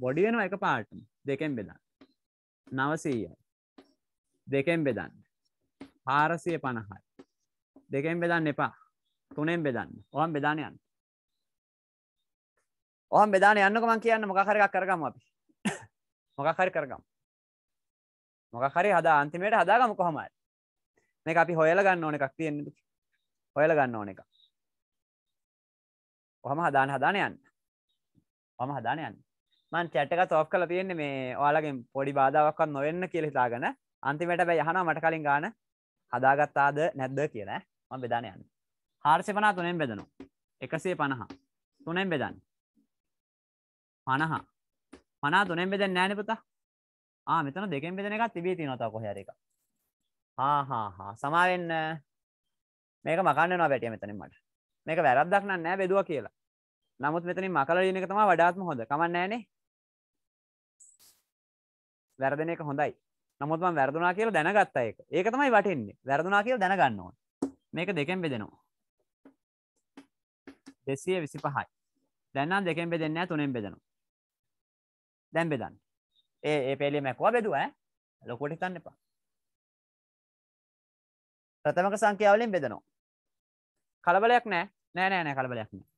[SPEAKER 2] පොඩිවෙන එක පාටම දෙකෙන් බෙදන්න නවසීයයි දෙකෙන් බෙදන්න පාරසිය පණහයි දෙකෙන් බෙදන්න එපා තුනෙන් බෙදන්න ඔහන් බෙදාන යන්න ඔහන් බෙදාන යන්නකමන් කියන්න මොකහරක් කරගම අපි මොකහරි කරගම් මොකහරි හදා අන්තිමයට හදාගම කොහමයි මේ අපි හොයල ගන්න ඕන එකක් තියෙන්නට හොයල ගන්න ඕන එකක් ඔහම හදාන හදාන යන්න ම හදාන යන්න මන් චැට්ක සෝ් කල තියෙන්න මේ ඔයාලගින් පොඩි බාධාවක්වත් නොවෙන්න කියලෙතාගෙන අන්තිමට බැ යහන මට කලින් ගාන හදාගත්තාද නැද්ද කියන ම බෙදාන යන්න හාර්සය පනා තුනෙන් බෙදනු එකසේ පණහා තුනෙන් බෙදන්න පණහා පනා තුනෙන් බෙදෙන් නෑන පුතා ආ මෙතන දෙකෙන් බෙදෙන එකක් තිබී තිනොතා කොහර එක හා හා හා සමාවෙන්න මේක මකන්න නවා පැටිය මෙතනින් මට මේක වැරද්දක් නෑ බෙදුව කියලා නමුත් මෙතනින් මකල ලියන එක තමයි වඩාත්ම හොඳ. කමක් නැහැනේ. වැරදෙන එක හොඳයි. නමුත් මම වැරදුනා කියලා දැනගත්තා ඒක. ඒක තමයි වටින්නේ. වැරදුනා කියලා දැනගන්න ඕන. මේක දෙකෙන් බෙදෙනවා. 225යි. දැන් නම් දෙකෙන් බෙදෙන්නේ නැහැ තුනෙන් බෙදනවා.
[SPEAKER 1] දැන් බෙදන්න. ඒ ඒ පෙළිය මැකුවා බෙදුවා ඈ. ලොකුවට හිතන්න එපා. ප්‍රථමක සංඛ්‍යාවලින් බෙදනවා. කලබලයක්
[SPEAKER 2] නැහැ. නෑ නෑ නෑ කලබලයක් නැහැ.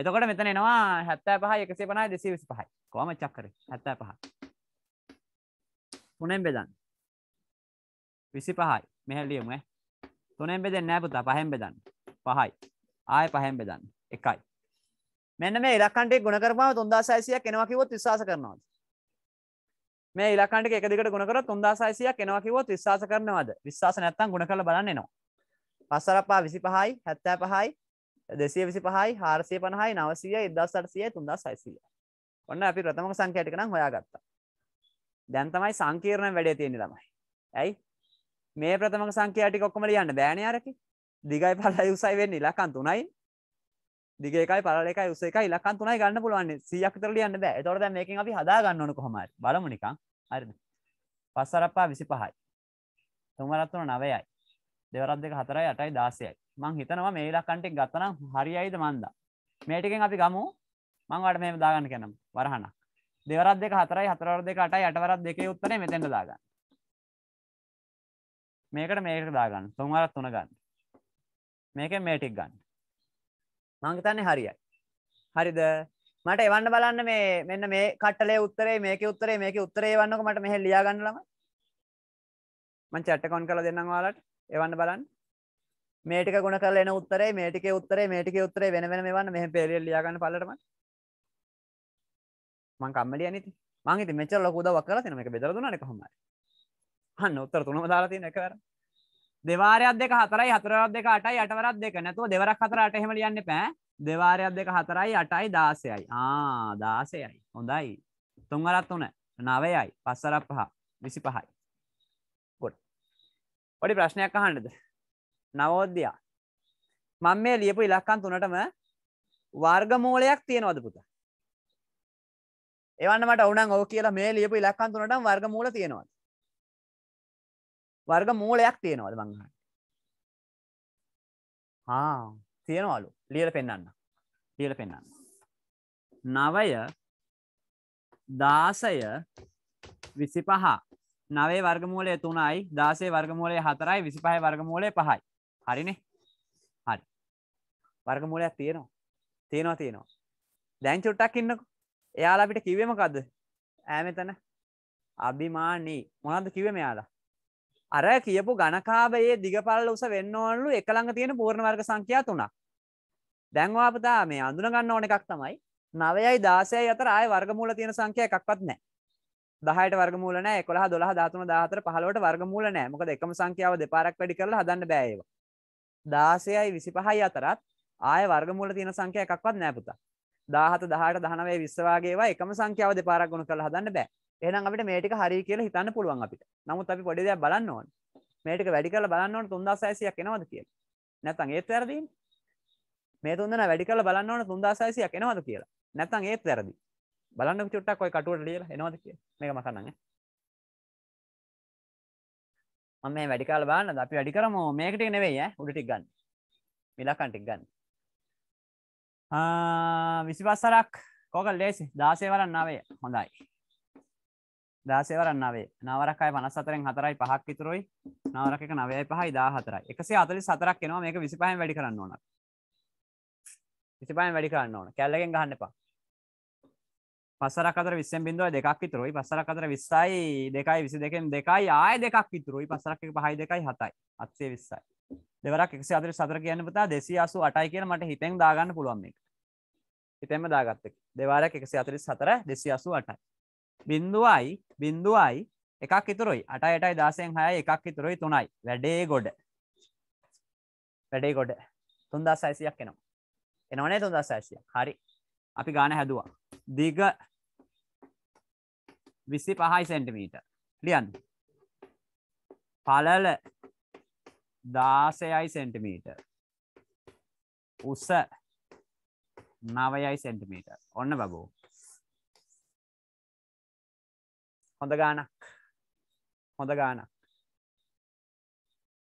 [SPEAKER 2] එතකොට මෙතන එනවා හැත්තෑ පහ එකසේ පනයි දෙසේ විසි පහයි කොම චක්කර හැත්තෑ පහ තුනෙන් බෙදන්න විසි පහයි මෙහැල්ලියමු තුනෙන් බෙදෙන් නෑ පුතා පහෙන් බෙදන්න පහයි ආය පහෙන් බෙදන්න එකයි මෙන්න මේ ඉලක්කන්ටේ ගුණ කරපාව තුන්දා සයිසියක් එනවා කිවොත් විශ්වාස කරනවාද මේ ඉලක්කන්ට එක දිගට ගුණ කරොත් තුන්දා සයිසියක් එනවා කිවොත් විශ්වාස කරනවාද විශ්වාස නැත්තම් ගුණ කරලා බලන්න එනවා පස්සරපා විසි පහයි හැත්තෑ පහයි දෙසිය විසි පහයි හාරසය පණහයි නවසය ඉදසරසිය තුන්දා සයිසිය ඔන්න අපි ප්‍රථමක සංකයටකනම් හොයාගත්තා දැන් තමයි සංකීර්ණ වැඩේ තියෙන ළමයි ඇයි මේ ප්‍රථමක සංකයාටි කොක්කම ලියන්න බෑන අරකි දිගයි පල්ලයි උසයි වෙන්න ඉලකන් තුනයි දිගේකයි පල එක උසේ එක ඉලකන් තුනයි ගන්න පුළුවන් සියක්තර ලියන්න බෑ තොරද මේකින් අපි හදා ගන්නවන කොහොමයි බලමු නිකං හරිද පස්සරප්පා විසි පහයි තුමරත්වන නවයයි දෙවරත් දෙක හතරයි අටයි දාසයයි මං හිතනවා මේ ලක්කන්ටෙක් ගත්තනම් හරියයිද මන්දා මේටිකෙන් අපි ගමු මංවට මේම දාගන්න කැනම් වරහනක් දෙවරත් දෙක හතරයි හතරවර දෙක අටයි අටවරත් දෙකේ උත්තරේ මෙතෙන්ට දාගන්න මේකට මේකට දාගන්න තුන්වරත් තුන ගන්න මේකෙන් මේටික් ගන්න මං හිතන්නේ හරියයි හරිද මට එවන්න බලන්න මේ මෙන්න මේ කට්ටලේ උත්තරේ මේක උත්තරේ මේක උත්තරේ වන්නක මට මෙහෙ ලියාගන්න ළමයි මං චැට් එකක් ඔන් කරලා දෙන්නම් ඔයාලට එවන්න බලන්න මේටික ගුණ කරල එන උත්තරේ මේටික උත්තරේ මේටික උත්තරේ වෙන වෙන මෙවන්න මෙහ පෙරිල් ලියගන්න පලටම මං කම්මලිය නති මංගේ මෙචල් ලොකුද වක්කල තින එක බෙදරදුන එක හොම හන්න උත්තර තුනම දාලාති එකවර දෙවාරයක් දෙක හතරයි හතරක් දෙක අටයි අටවරක් දෙක නැතුව දෙවරක් හතර අට හෙම ලියන්න පෑ දෙවාරයක් දෙක හතරයි අටයි දාසයයි ආ දාසයයි හොඳයි තුන්වරත් තුන නවයයි පස්සරක් පහ විසි පහයි ගොඩ පොඩි ප්‍රශ්නයක් අහන්නද නවෝද්‍යයා මං මේ ලියපු ඉලක්කන් තුනටම වර්ගමූලයක් තියෙනවද පුතා එවන්න මට ඔවුනන් ඕ කියලා මේ ලියපු ඉලක්කන් තුනටම වර්ගමූල තියෙනවද වර්ගමූලයක් තියෙනවද මං අහන්න ආ තියෙනවලු ලියලා පෙන්නන්න ලියලා පෙන්නන්න නවය දාසය විසි පහ නවේ වර්ගමූලය තුනයි දාසේ වර්ගමූලය හතරයි විසි පහයි වර්ගමූලය පහයි හරිනේ හරි වර්ගමූලයක් තියෙනවා තියෙනවා තියෙනවා දැන් චුට්ටක් ඉන්නකො එයාලා අපිට කිව්වේ මොකද්ද ඈ මෙතන අභිමානී මොනවද කිව්වේ මෙයාලා අර කියපු ඝනකාභයේ දිගපළල උස වෙන්න ඕනලු එක ළඟ තියෙන පූර්ණ වර්ග සංඛ්‍යා තුනක් දැන් වාපතා මේ අඳුන ගන්න ඕන එකක් තමයි 9යි 16යි අතර ආයේ වර්ගමූල තියෙන සංඛ්‍යා එකක්වත් නැහැ 10ට වර්ගමූල නැහැ 11 12 13 14 15ට වර්ගමූල නැහැ මොකද එකම සංඛ්‍යාව දෙපාරක් වැඩි කරලා හදන්න බෑ ඒවා දාසයයි විසි පහයි අතරත් ආය වර්ගමූල තියෙන සංඛ්‍ය එකක්වත් නෑපුතා දාහත දහට දහනවේ විස්සවාගේවා එකම සංඛ්‍යාව දෙපාරක් ගුණ කරලා හදන්න බෑ එහෙනම් අපිට මේ ටික හරි කියලා හිතන්න පුළුවන් අපිට නමුත් අපි පොඩි දෙයක් බලන්න ඕනේ මේ ටික වැඩි කරලා බලන්න ඕනේ 3600ක් එනවද කියලා නැත්නම් ඒත් වැරදිනේ මේ තුන් දෙනා වැඩි කරලා බලන්න ඕනේ 3600ක් එනවද කියලා නැත්නම් ඒත් වැරදි බලන්න චුට්ටක් ඔය කටුවට ලියලා එනවද කියලා මේක මකන්නම් ඈ මම මේ වැඩි කරලා බලන්නද අපි වැඩි කරමු මේකට නෙවෙයි ඈ උඩ ටික ගන්න මිලකන් ටික ගන්න ආ 25 සරක් කෝකල් ලේසි 16 වරන් 9 හොඳයි 16 වරන් 9 9 වරක් අය 54න් 4යි 5ක් ඉතුරුයි 9 වරක් එක 9යි 5යි 14යි 144ක් එනවා මේක 25න් වැඩි කරන්න ඕන 25න් වැඩි කරන්න ඕන කැල්ලකින් ගහන්න එපා පස්සරක් අතර විස්සෙන් බිඳුව දෙකක් විතුරුයි පස්සරක් අතර විස්සයි දෙකයි විසි දෙකෙන් දෙකයි ආය දෙකක් විතුරුයි පසරක් පහයි දෙකයි හතයි අත්සේ විස්සයි දෙවරක් එක්සි අතර සතර කියන්න පතා දෙසී අසු අටයි කියන මට හිතෙන් දාගන්න පුළුවන් එක හිතෙම දාගත්තක දෙවාරක් එකසි අතරි සතර දෙසි අසු අටයි බින්දුවයි බින්දුවයි එකක් ඉතුරයි අටයටයි දාසයෙන් හය එකක් ඉතුරයි තුනයි වැඩේ ගොඩ වැඩේ ගොඩ තුන්දා සයිසියක් එනවා එනවනේ තුන්දා සෑසියක් හරි අපි ගාන හැදවා දිග විසි පහයි සෙන්ටිමීට ලියන් පලල දාසයයි සෙන්ටිමීට උස නවයයි සෙන්ටිමීට ඔන්න බබෝ හොඳ ගානක් හොඳ ගානක්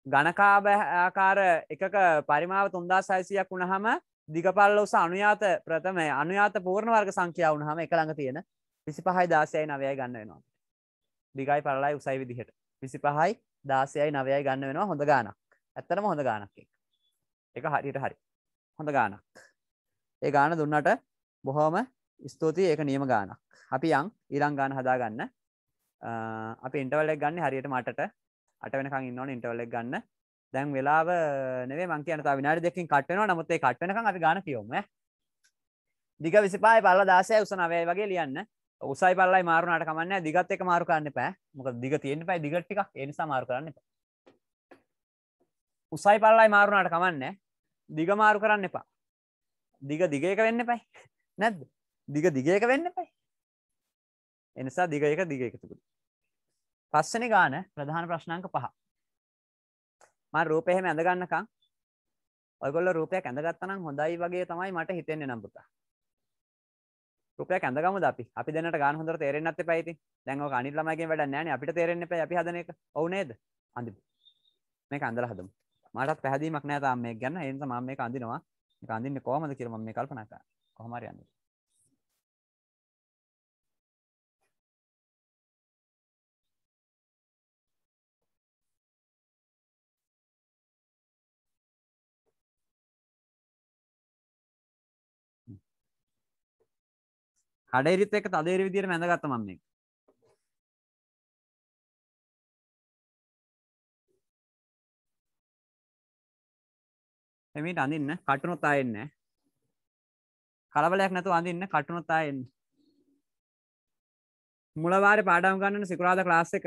[SPEAKER 2] ගණකාභ ආකාර එකක පරිමාව තුන්දා සයිසියක් වුණහම දිගපල්ල උස අනුයාත ප්‍රථම අනුයාත පූර්ණ වර්ග සංඛ්‍යාව වුණහම එක ළඟ තියෙන විසි පහයි දාසයයි නවයයි ගන්න වෙනවා. දිගයි පරලයි උසයි විදිහට විසි පහයි දාසයයි නවයයි ගන්න වෙනවා හොඳ ගානක් ඇත්තටම හොඳ ගානක් එක හරියට හරි හොඳ ගානක් ඒ ගාන දුන්නට බොහෝම ස්තුතියි ඒක නියම ගානක් අපි යන් ඊරං ගාන හදාගන්න අපි ඉන්ටවල්ලෙක් ගන්න හරියට මටට අට වෙනකං ඉන්නවන ඉන්ටවල්ලෙක් ගන්න දැන් වෙලාව නෙවේ මං කියන තව විනාඩි දෙකකින් කට් වෙනවා නමුත් ඒ කට් වෙනකන් අපි ගාන කියවමු ඈ දිග 25යි පල්ල 16යි උස 9යි වගේ ලියන්න උසයි පල්ලයි මාරුණාට කමන්නේ නැහැ දිගත් එක මාරු කරන්න එපා මොකද දිග තියෙන්න එපා දිග ටිකක් ඒ නිසා මාරු කරන්න එපා උසයි පල්ලයි මාරුණාට කමන්නේ දිග මාරු කරන්න එපා දිග දිග එක වෙන්න එපයි නැද්ද දිග දිග එක වෙන්න එපයි එනිසා දිග එක දිග එකතුකුත් පස්සනේ ගාන ප්‍රධාන ප්‍රශ්නාංක පහ මම රූපේ හැම ඇඳ ගන්නකම් ඔයගොල්ලෝ රූපයක් ඇඳගත්තා නම් හොඳයි වගේ තමයි මට හිතෙන්නේ නම් පුතා. රුපයක් ඇඳගමුද අපි අපි දැනට ගාන හොඳට තේරෙන්නත් එපා ඉතින් දැන් ඔක අනිත් ළමයිගෙන් වැඩක් නැහැ නේ අපිට තේරෙන්න එපා අපි හදන එක ඔව් නේද අඳිමු මේක අඳලා හදමු මටත් පැහැදීමක් නැහැ තාම මේක ගැන ඒ නිසා මම මේක අඳිනවා මේක
[SPEAKER 1] අඳින්නේ කොහමද කියලා මම මේ කල්පනා කරා කොහොම හරි අඳින්න කඩේරිත් එක තදේර විදිර මැඳගත්ත මන්නේ එමිට අඳන්න කටුනොත් අයෙන්න කලබලයක් නැතු අඳන්න කටුනොත් අයෙන්න
[SPEAKER 2] මුලවාර පාඩම් ගන්න සිකුරාද ක්ලාස් එක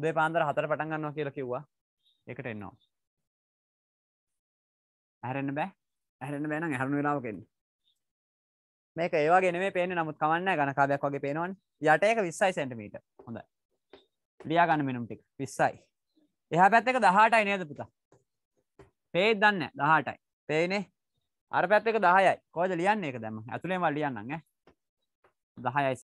[SPEAKER 2] උදේ පාන්දර හතර පටන් ගන්නවා කියලා කිව්වා එකට එන්නවා ඇරෙන්න්න බෑ ඇරෙන්න්න බෑන ඇරුණු වෙලාවකෙන්න්න මේක ඒවාගෙන මේ පේන නමුත් කමන්න ගන කාබයක් වගේ පේනවන් යට එක විස්සයි සැටමීට හොඳ ලියා ගන්න මෙනුම් ටික් විස්සයි එහ පැත්තක දහටයි නේද පුතා පේත් දන්න දහටයි
[SPEAKER 1] පේනේ අර පැත්තක දහයයි කෝද ලියන්න එක දැම ඇතුළේ මල් ලියන්නන්න දහයයි